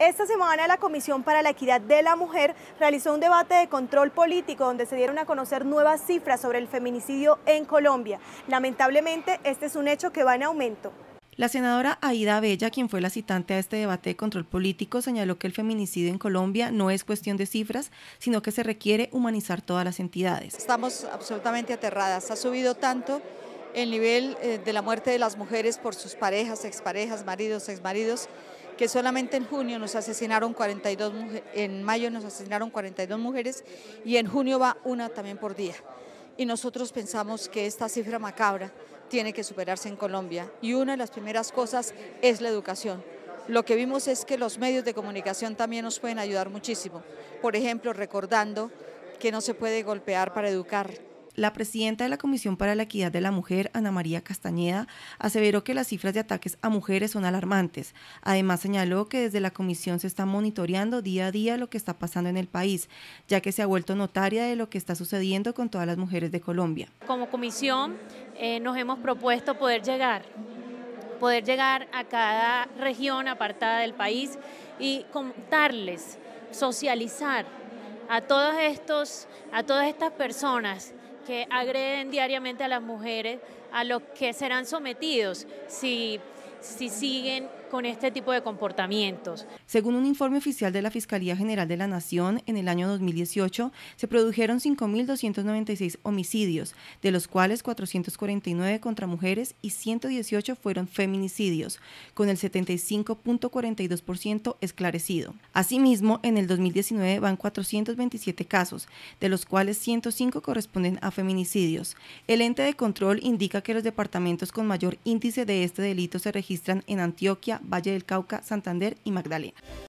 Esta semana la Comisión para la Equidad de la Mujer realizó un debate de control político donde se dieron a conocer nuevas cifras sobre el feminicidio en Colombia. Lamentablemente, este es un hecho que va en aumento. La senadora Aida Bella, quien fue la citante a este debate de control político, señaló que el feminicidio en Colombia no es cuestión de cifras, sino que se requiere humanizar todas las entidades. Estamos absolutamente aterradas. Ha subido tanto el nivel eh, de la muerte de las mujeres por sus parejas, exparejas, maridos, exmaridos, que solamente en junio nos asesinaron 42 en mayo nos asesinaron 42 mujeres y en junio va una también por día. Y nosotros pensamos que esta cifra macabra tiene que superarse en Colombia y una de las primeras cosas es la educación. Lo que vimos es que los medios de comunicación también nos pueden ayudar muchísimo. Por ejemplo, recordando que no se puede golpear para educar, la presidenta de la Comisión para la Equidad de la Mujer, Ana María Castañeda, aseveró que las cifras de ataques a mujeres son alarmantes. Además, señaló que desde la Comisión se está monitoreando día a día lo que está pasando en el país, ya que se ha vuelto notaria de lo que está sucediendo con todas las mujeres de Colombia. Como comisión eh, nos hemos propuesto poder llegar poder llegar a cada región apartada del país y contarles, socializar a todos estos, a todas estas personas que agreden diariamente a las mujeres, a los que serán sometidos si, si siguen con este tipo de comportamientos. Según un informe oficial de la Fiscalía General de la Nación, en el año 2018 se produjeron 5.296 homicidios, de los cuales 449 contra mujeres y 118 fueron feminicidios, con el 75.42% esclarecido. Asimismo, en el 2019 van 427 casos, de los cuales 105 corresponden a feminicidios. El ente de control indica que los departamentos con mayor índice de este delito se registran en Antioquia, Valle del Cauca, Santander y Magdalena.